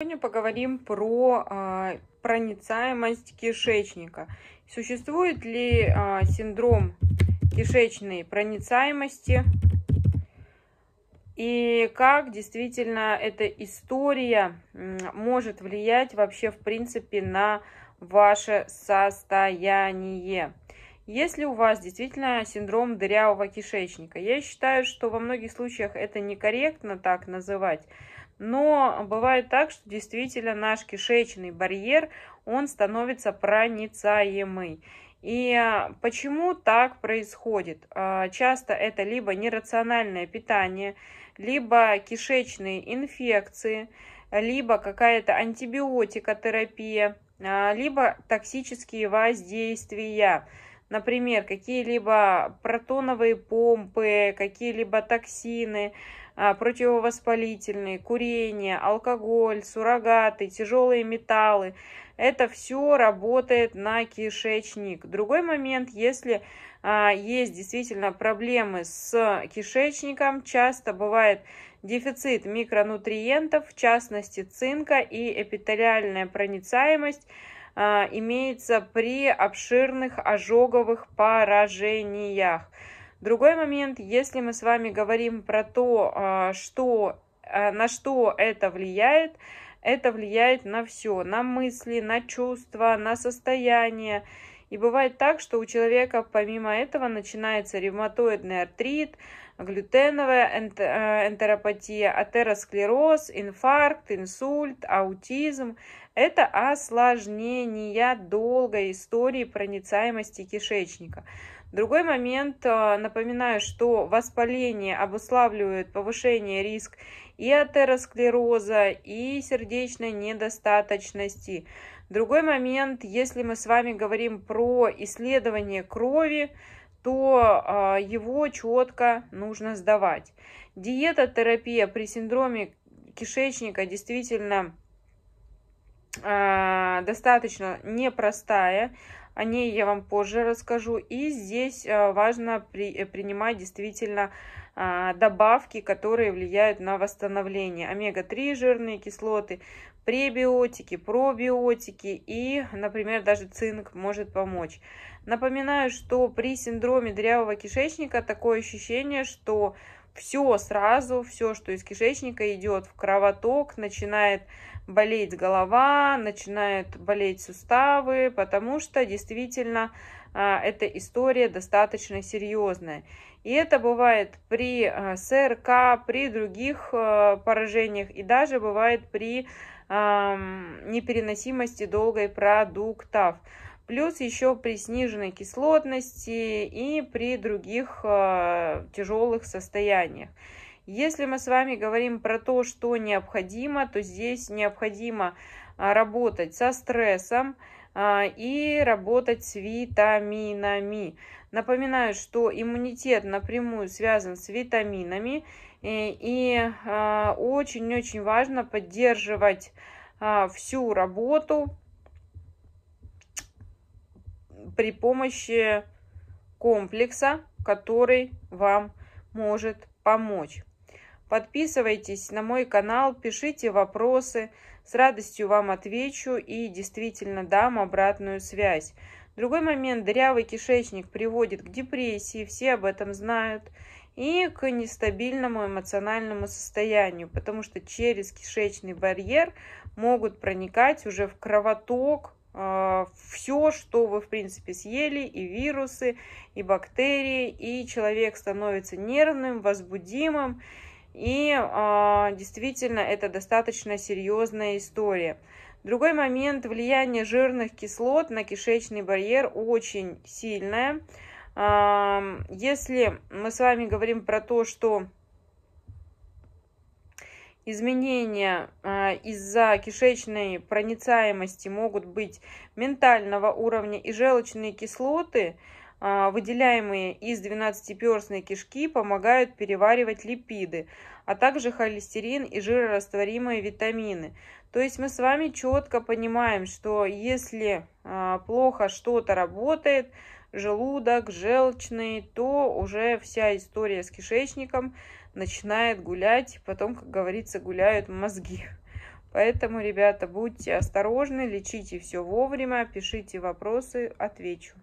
Сегодня поговорим про а, проницаемость кишечника. Существует ли а, синдром кишечной проницаемости и как действительно эта история может влиять вообще в принципе на ваше состояние. Если у вас действительно синдром дырявого кишечника, я считаю, что во многих случаях это некорректно так называть, но бывает так, что действительно наш кишечный барьер, он становится проницаемый. И а, почему так происходит? А, часто это либо нерациональное питание, либо кишечные инфекции, либо какая-то антибиотикотерапия, а, либо токсические воздействия. Например, какие-либо протоновые помпы, какие-либо токсины, а, противовоспалительные, курение, алкоголь, суррогаты, тяжелые металлы. Это все работает на кишечник. Другой момент, если а, есть действительно проблемы с кишечником, часто бывает дефицит микронутриентов, в частности цинка и эпителиальная проницаемость а, имеется при обширных ожоговых поражениях. Другой момент, если мы с вами говорим про то, а, что, а, на что это влияет, это влияет на все, на мысли, на чувства, на состояние. И бывает так, что у человека помимо этого начинается ревматоидный артрит, глютеновая а, энтеропатия, атеросклероз, инфаркт, инсульт, аутизм. Это осложнения долгой истории проницаемости кишечника. Другой момент, а, напоминаю, что воспаление обуславливает повышение риск и атеросклероза, и сердечной недостаточности. Другой момент, если мы с вами говорим про исследование крови, то а, его четко нужно сдавать. Диетотерапия при синдроме кишечника действительно а, достаточно непростая. О ней я вам позже расскажу. И здесь э, важно при, э, принимать действительно а, добавки, которые влияют на восстановление. Омега-3 жирные кислоты, пребиотики, пробиотики и, например, даже цинк может помочь. Напоминаю, что при синдроме дырявого кишечника такое ощущение, что все сразу, все, что из кишечника идет в кровоток, начинает болеть голова, начинает болеть суставы, потому что действительно а, эта история достаточно серьезная. И это бывает при а, СРК, при других а, поражениях и даже бывает при непереносимости долгой продуктов. Плюс еще при сниженной кислотности и при других э, тяжелых состояниях. Если мы с вами говорим про то, что необходимо, то здесь необходимо э, работать со стрессом э, и работать с витаминами. Напоминаю, что иммунитет напрямую связан с витаминами, и очень-очень важно поддерживать всю работу при помощи комплекса, который вам может помочь. Подписывайтесь на мой канал, пишите вопросы, с радостью вам отвечу и действительно дам обратную связь. Другой момент, дырявый кишечник приводит к депрессии, все об этом знают, и к нестабильному эмоциональному состоянию, потому что через кишечный барьер могут проникать уже в кровоток, а, все, что вы, в принципе, съели, и вирусы, и бактерии, и человек становится нервным, возбудимым, и а, действительно это достаточно серьезная история. Другой момент, влияние жирных кислот на кишечный барьер очень сильное. если мы с вами говорим про то, что Изменения а, из-за кишечной проницаемости могут быть ментального уровня и желчные кислоты, а, выделяемые из 12-перстной кишки, помогают переваривать липиды, а также холестерин и жирорастворимые витамины. То есть мы с вами четко понимаем, что если а, плохо что-то работает, желудок, желчный, то уже вся история с кишечником – начинает гулять, потом, как говорится, гуляют мозги. Поэтому, ребята, будьте осторожны, лечите все вовремя, пишите вопросы, отвечу.